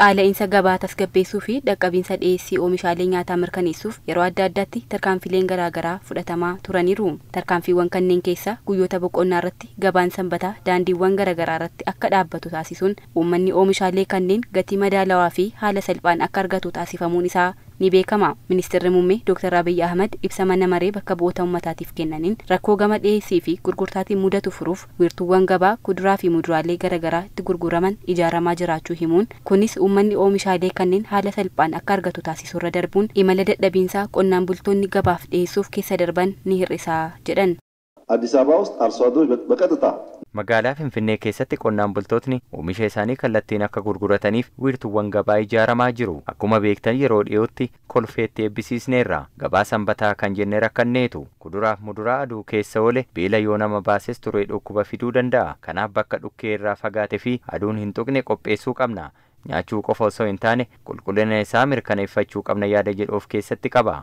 qaala'insa gabaa tasgabbeessuu fi dhaqqabiinsa dhiyeessii oomishaalee nyaataa mirkaneessuuf yeroo adda addaatti tarkaanfileen garaagaraa fudhatamaa turaniiru. Tarkaanfiiwwan kanneen keessa guyyoota boqonnaa irratti gabaan sanbataa daandiiwwan garaagaraa irratti akka dhaabbatu taasisuun uummanni oomishaalee kanneen gatii madaalawaa fi haala salphaan akka argatu taasifamuun isaa ni beekama. Ministeerri muummee Dr. Abiy Ahmed ibsa mana maree bakka bu'oota uummataatiif kennaniin rakkoo gama dhiyeessii fi gurgurtaatiin mudatu furuuf wiirtuuwwan gabaa kuduraa fi muduraalee garaagaraa itti gurguraman ijaaramaa jiraachuu himuun kunis uummanni oomishaalee kanneen haala salphaan akka argatu taasisurra darbuun imala dadhabiinsaa qonnaan bultoonni gabaaf dhiyeessuuf keessa darban ni hir'isaa jedhan። Addis Ababa Arsoo Adoo አደሮች Magaalaa Finfinnee keessatti qonnaan bultootni oomisha isaanii kallattiin akka gurgurataniif wiirtuuwwan gabaa ijaaramaa jiru. Akkuma beektan yeroo dhiyootti kolfeetti eebbisiisneerra. Gabaa sanbataa kan jenne rakkanneetu. Kuduraaf muduraa aduu keessa oole beela yoo nama baases turee dhukkuba fiduu danda'a. Kanaaf bakka dhukkee irraa fagaate fi aduun hin tuqne qopheessuu qabna. Nyaachuu qofa osoo hin taane qulqullina isaa mirkaneeffachuu qabna yaada jedhu keessatti qaba.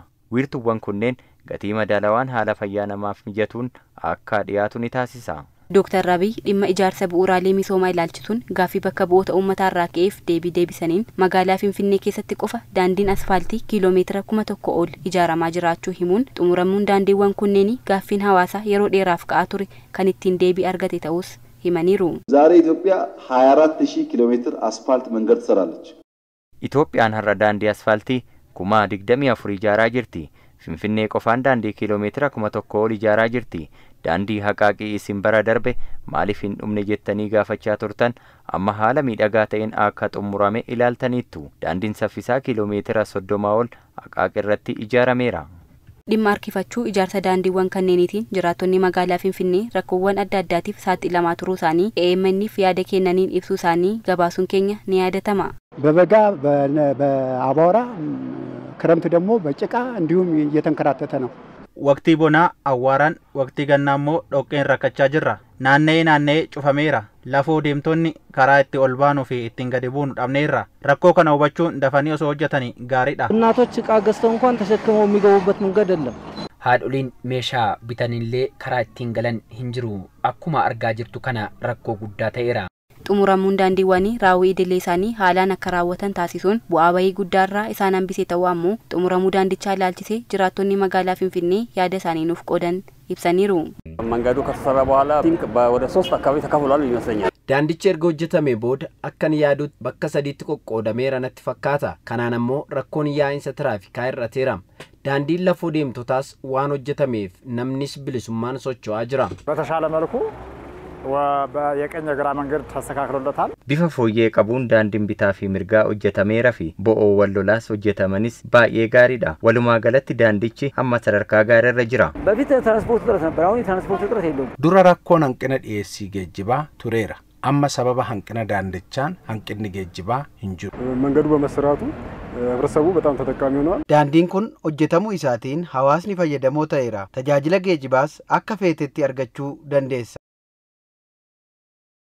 kunneen gatii madaalawaan haala fayyaa namaaf mijatuun akka ni taasisa. ዶክተር አብይ ዲመ ኢጃርሰ ቡኡራሌ ሚሶማ ኢላልችቱን ጋፊ በከ ቦታ ኡመታ ራቄፍ ዴቢ ዴቢሰኒን መጋላ ፊንፊኔ ኬሰቲ ቆፋ ዳንዲን አስፋልቲ ኪሎ ሜትር ኩመ ቶኮ ኦል ኢጃራማ ሂሙን ጡሙረሙን ዳንዲዋን ኩኔኒ ጋፊን ሀዋሳ የሮ ዴራፍ ቃአቱሪ ከኒቲን ዴቢ አርገቴ ተውስ ሂመኒሩ ዛሬ ኢትዮጵያ 24000 ኪሎ ሜትር አስፋልት መንገድ ትሰራለች። ኢትዮጵያን ሀራ ዳንዲ አስፋልቲ ኩማ ድግደሚ አፉሪ ጃራ ጅርቲ Finfinnee qofaan daandii kiiloomeetira kuma tokko ol ijaaraa jirti. Daandii haqaaqii isin bara darbe maaliif hin dhumne jettanii gaafachaa turtan amma haala miidhagaa ta'een akka xumurame ilaaltaniittu. Daandiin saffisaa meetira soddoma ol haqaaq irratti ijaarameera. Dhimma harkifachuu ijaarsa daandiiwwan kanneeniitiin jiraattonni magaalaa Finfinnee rakkoowwan adda addaatiif saaxilamaa turuu isaanii AMN'if yaada kennaniin ibsuu isaanii gabaasuun keenya ni yaadatama. ክረምት ደግሞ በጭቃ እንዲሁም እየተንከራተተ ነው። ወቅቲ ቦና አዋራን ወቅቲ ገናሞ ዶቄን ረከቻ ጅራ ናነዬ ናነዬ ጩፈሜራ ለፎ ዴምቶኒ ከራ እቲ ኦልባኑ ፊ እቲን ገዲቡኑ ረኮ ከነ ውበቹን ሶ ወጀተኒ ጋሪዳ እናቶች እቃ ገዝተው እንኳን ተሸክመው የሚገቡበት መንገድ የለም። ሀዱሊን ሜሻ ቢተኒሌ ከራ እቲን ገለን ሂንጅሩ አኩማ አርጋ ጅርቱ ከነ ረኮ ጉዳ ተኤራ xumuramuun daandiiwwanii raawwii idilee isaanii haalaan akka raawwatan taasisuun bu'aa bahii guddaarraa isaan hambise ta'uammoo xumuramuu daandichaa ilaalchisee jiraattonni magaalaa Finfinnee yaada isaanii nuuf qoodan ibsaniiru። መንገዱ ከተሰራ በኋላ ወደ ሶስት አካባቢ ተከፍሏል ይመስለኛል። Daandichi erga hojjetame booda akkan yaadutti bakka sadiitti qoqqoodamee ranatti fakkaata. Kanaan ammoo rakkoon yaa'insa tiraafikaa hir'ateera. Daandiin lafoo deemtotaas waan hojjetameef namnis bilisummaan socho'aa jira. በተሻለ መልኩ የቀኝ ግራ መንገድ ተስተካክሎለታል። ቢፈ ፎዬ ቀቡን ዳንድን ቢታ ፊ ምርጋ ሆጀተሜ ረፊ ቦኦ ወሎላስ ሆጀተመኒስ ባዬ ጋሪዳ ወልማ ገለት ዳንድቺ አመ ጋር ረጅራ በፊት ትራንስፖርት እጥረት ነበር። አሁን የትራንስፖርት እጥረት የለም። ዱረ ረኮን አንቅነ ዲኤሲ ጌጅባ ቱሬራ አመ ሰበበ አንቅነ ዳንድቻን አንቅን ጌጅባ እንጅሩ መንገዱ በመሰራቱ ህብረተሰቡ በጣም ተጠቃሚ ሆነዋል። ዳንዲን ኩን ሆጀተሙ ኢሳቲን ሀዋስኒ ፈየደሞ ተይራ ተጃጅለ ጌጅባስ አከፌትቲ አርገቹ ደንዴሰ